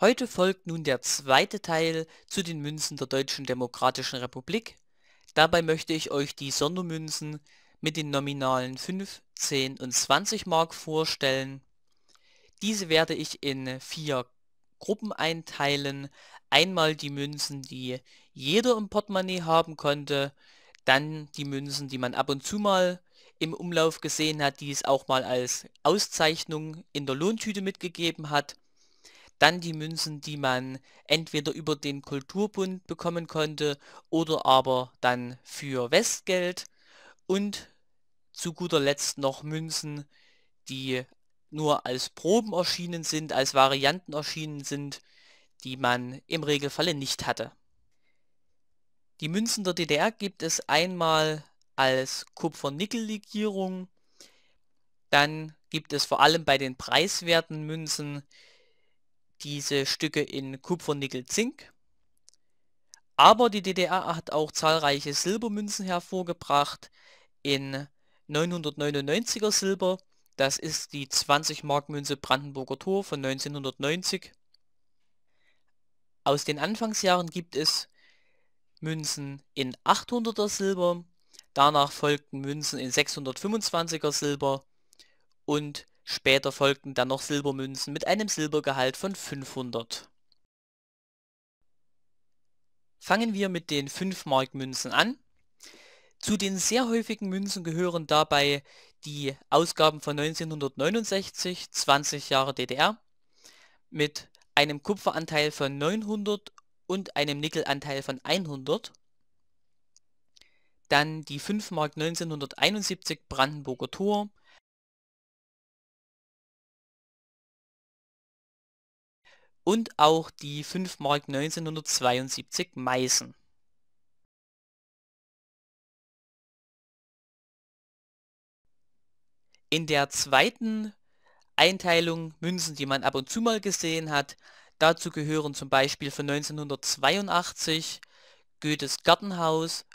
Heute folgt nun der zweite Teil zu den Münzen der Deutschen Demokratischen Republik. Dabei möchte ich euch die Sondermünzen mit den Nominalen 5, 10 und 20 Mark vorstellen. Diese werde ich in vier Gruppen einteilen. Einmal die Münzen, die jeder im Portemonnaie haben konnte, dann die Münzen, die man ab und zu mal im Umlauf gesehen hat, die es auch mal als Auszeichnung in der Lohntüte mitgegeben hat dann die Münzen, die man entweder über den Kulturbund bekommen konnte oder aber dann für Westgeld. Und zu guter Letzt noch Münzen, die nur als Proben erschienen sind, als Varianten erschienen sind, die man im Regelfalle nicht hatte. Die Münzen der DDR gibt es einmal als Kupfer-Nickel-Legierung, dann gibt es vor allem bei den preiswerten Münzen diese Stücke in Kupfer, Nickel, Zink. Aber die DDR hat auch zahlreiche Silbermünzen hervorgebracht in 999er Silber. Das ist die 20 Mark Münze Brandenburger Tor von 1990. Aus den Anfangsjahren gibt es Münzen in 800er Silber, danach folgten Münzen in 625er Silber und Später folgten dann noch Silbermünzen mit einem Silbergehalt von 500. Fangen wir mit den 5-Mark-Münzen an. Zu den sehr häufigen Münzen gehören dabei die Ausgaben von 1969, 20 Jahre DDR, mit einem Kupferanteil von 900 und einem Nickelanteil von 100. Dann die 5 Mark 1971 Brandenburger Tor, und auch die 5 Mark 1972 Meißen. In der zweiten Einteilung Münzen, die man ab und zu mal gesehen hat, dazu gehören zum Beispiel von 1982 Goethes Gartenhaus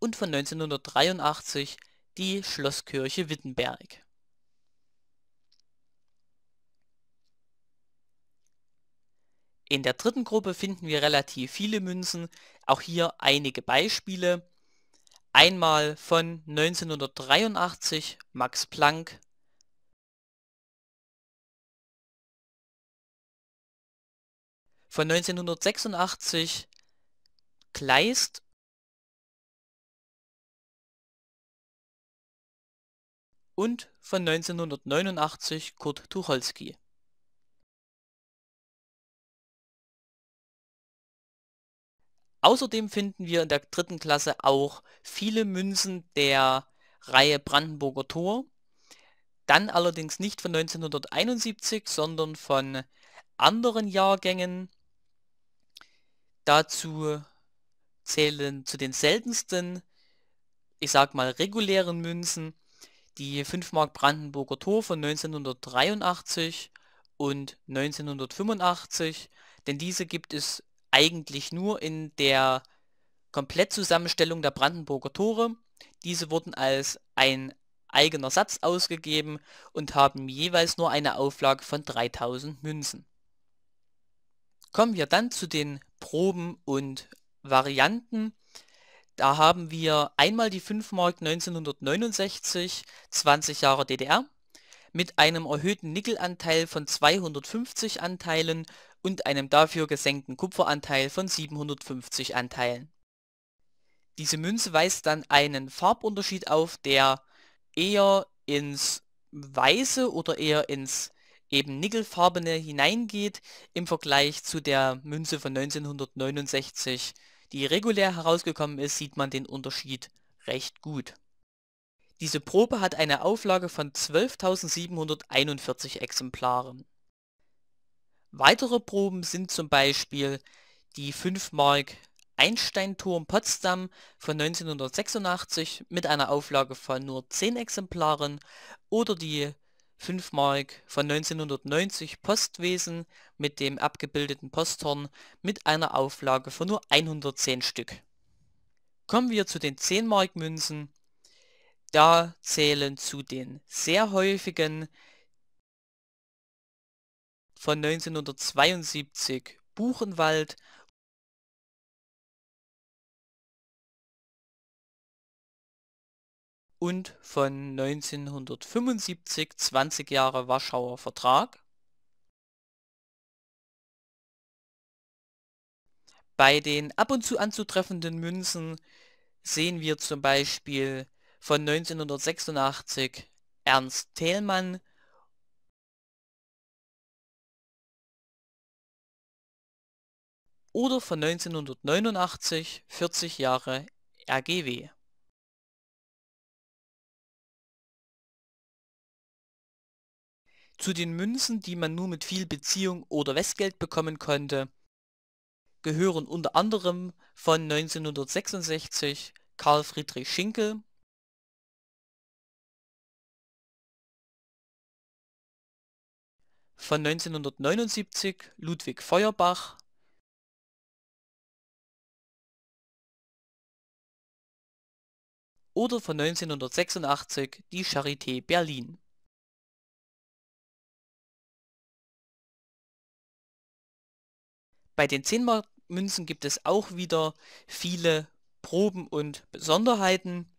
und von 1983 die Schlosskirche Wittenberg. In der dritten Gruppe finden wir relativ viele Münzen. Auch hier einige Beispiele. Einmal von 1983 Max Planck. Von 1986 Kleist. Und von 1989 Kurt Tucholsky. Außerdem finden wir in der dritten Klasse auch viele Münzen der Reihe Brandenburger Tor. Dann allerdings nicht von 1971, sondern von anderen Jahrgängen. Dazu zählen zu den seltensten, ich sag mal regulären Münzen, die 5 Mark Brandenburger Tor von 1983 und 1985, denn diese gibt es eigentlich nur in der Komplettzusammenstellung der Brandenburger Tore. Diese wurden als ein eigener Satz ausgegeben und haben jeweils nur eine Auflage von 3000 Münzen. Kommen wir dann zu den Proben und Varianten. Da haben wir einmal die 5 Mark 1969, 20 Jahre DDR, mit einem erhöhten Nickelanteil von 250 Anteilen und einem dafür gesenkten Kupferanteil von 750 Anteilen. Diese Münze weist dann einen Farbunterschied auf, der eher ins Weiße oder eher ins eben Nickelfarbene hineingeht im Vergleich zu der Münze von 1969, die regulär herausgekommen ist, sieht man den Unterschied recht gut. Diese Probe hat eine Auflage von 12.741 Exemplaren. Weitere Proben sind zum Beispiel die 5 Mark Einsteinturm Potsdam von 1986 mit einer Auflage von nur 10 Exemplaren oder die 5 Mark von 1990 Postwesen mit dem abgebildeten Posthorn mit einer Auflage von nur 110 Stück. Kommen wir zu den 10 Mark Münzen. Da zählen zu den sehr häufigen von 1972, Buchenwald und von 1975 20 Jahre Warschauer Vertrag. Bei den ab und zu anzutreffenden Münzen sehen wir zum Beispiel von 1986 Ernst Thälmann oder von 1989 40 Jahre RGW. Zu den Münzen, die man nur mit viel Beziehung oder Westgeld bekommen konnte, gehören unter anderem von 1966 Karl Friedrich Schinkel, von 1979 Ludwig Feuerbach, oder von 1986 die Charité Berlin. Bei den 10-Mark-Münzen gibt es auch wieder viele Proben und Besonderheiten.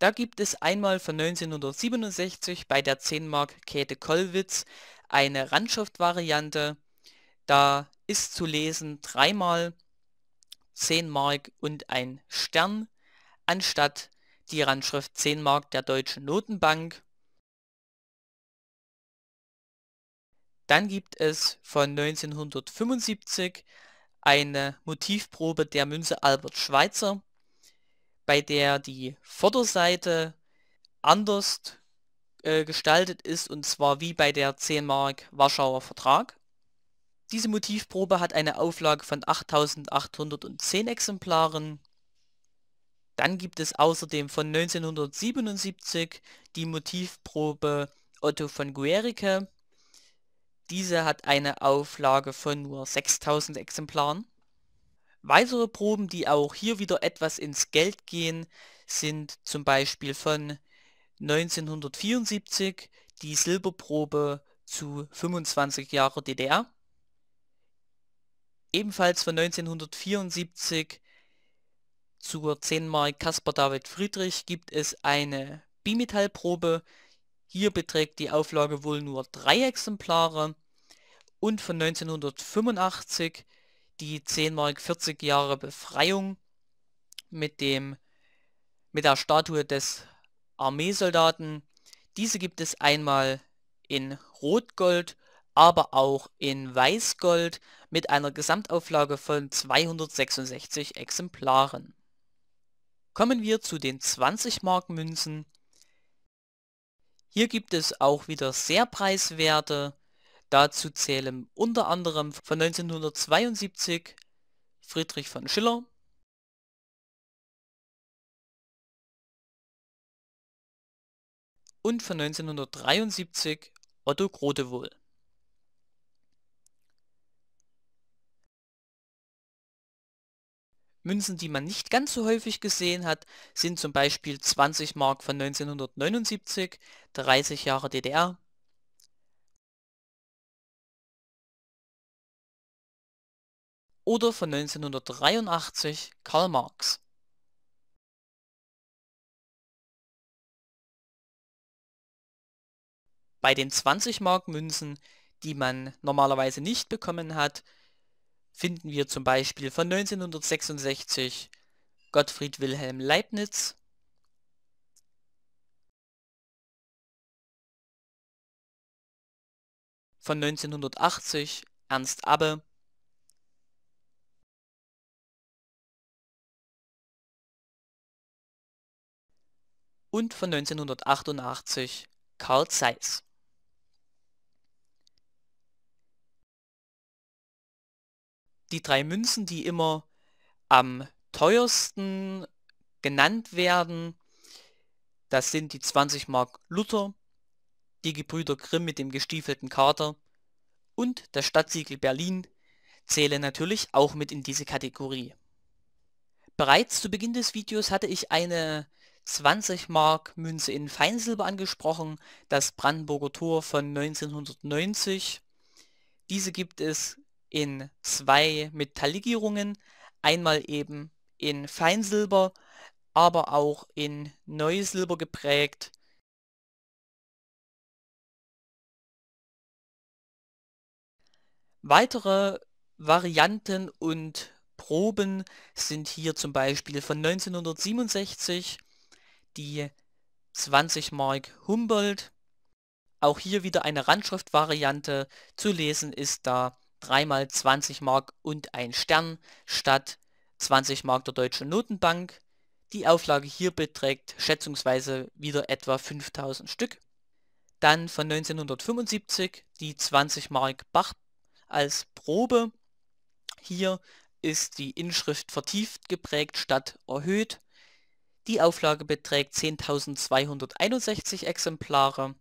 Da gibt es einmal von 1967 bei der 10-Mark-Käthe Kollwitz eine Randschaft-Variante. Da ist zu lesen dreimal 10 Mark und ein Stern anstatt die Randschrift 10 Mark der Deutschen Notenbank. Dann gibt es von 1975 eine Motivprobe der Münze Albert Schweitzer, bei der die Vorderseite anders äh, gestaltet ist und zwar wie bei der 10 Mark Warschauer Vertrag. Diese Motivprobe hat eine Auflage von 8810 Exemplaren dann gibt es außerdem von 1977 die Motivprobe Otto von Guericke. Diese hat eine Auflage von nur 6000 Exemplaren. Weitere Proben, die auch hier wieder etwas ins Geld gehen, sind zum Beispiel von 1974 die Silberprobe zu 25 Jahre DDR. Ebenfalls von 1974 zur 10 Mark Caspar David Friedrich gibt es eine Bimetallprobe. Hier beträgt die Auflage wohl nur drei Exemplare und von 1985 die 10 Mark 40 Jahre Befreiung mit, dem, mit der Statue des Armeesoldaten. Diese gibt es einmal in Rotgold, aber auch in Weißgold mit einer Gesamtauflage von 266 Exemplaren. Kommen wir zu den 20 Mark Münzen. Hier gibt es auch wieder sehr preiswerte. Dazu zählen unter anderem von 1972 Friedrich von Schiller, und von 1973 Otto Grotewohl. Münzen, die man nicht ganz so häufig gesehen hat, sind zum Beispiel 20 Mark von 1979, 30 Jahre DDR. Oder von 1983 Karl Marx. Bei den 20 Mark Münzen, die man normalerweise nicht bekommen hat, finden wir zum Beispiel von 1966 Gottfried Wilhelm Leibniz, von 1980 Ernst Abbe, und von 1988 Karl Zeiss. die drei Münzen, die immer am teuersten genannt werden, das sind die 20 Mark Luther, die Gebrüder Grimm mit dem gestiefelten Kater und das Stadtsiegel Berlin zählen natürlich auch mit in diese Kategorie. Bereits zu Beginn des Videos hatte ich eine 20 Mark Münze in Feinsilber angesprochen, das Brandenburger Tor von 1990. Diese gibt es in zwei Metalllegierungen, einmal eben in Feinsilber, aber auch in Neusilber geprägt. Weitere Varianten und Proben sind hier zum Beispiel von 1967 die 20 Mark Humboldt. Auch hier wieder eine Randschriftvariante zu lesen ist da dreimal 20 Mark und ein Stern statt 20 Mark der Deutschen Notenbank. Die Auflage hier beträgt schätzungsweise wieder etwa 5000 Stück. Dann von 1975 die 20 Mark Bach als Probe. Hier ist die Inschrift vertieft geprägt statt erhöht. Die Auflage beträgt 10.261 Exemplare.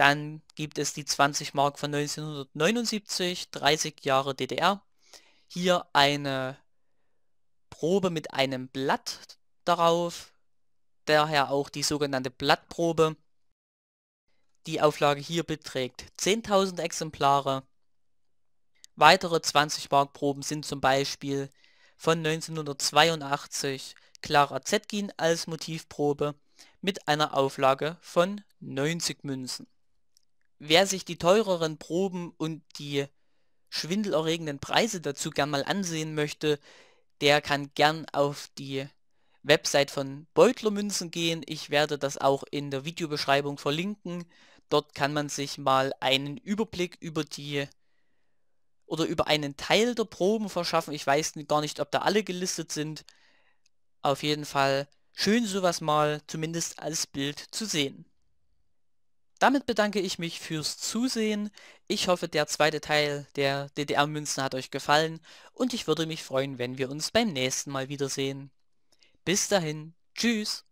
Dann gibt es die 20 Mark von 1979, 30 Jahre DDR. Hier eine Probe mit einem Blatt darauf, daher auch die sogenannte Blattprobe. Die Auflage hier beträgt 10.000 Exemplare. Weitere 20 Mark Proben sind zum Beispiel von 1982 Clara Zetkin als Motivprobe mit einer Auflage von 90 Münzen wer sich die teureren Proben und die schwindelerregenden Preise dazu gern mal ansehen möchte, der kann gern auf die Website von Beutlermünzen gehen. Ich werde das auch in der Videobeschreibung verlinken. Dort kann man sich mal einen Überblick über die oder über einen Teil der Proben verschaffen. Ich weiß gar nicht, ob da alle gelistet sind. Auf jeden Fall schön sowas mal zumindest als Bild zu sehen. Damit bedanke ich mich fürs Zusehen. Ich hoffe, der zweite Teil der DDR-Münzen hat euch gefallen und ich würde mich freuen, wenn wir uns beim nächsten Mal wiedersehen. Bis dahin, tschüss!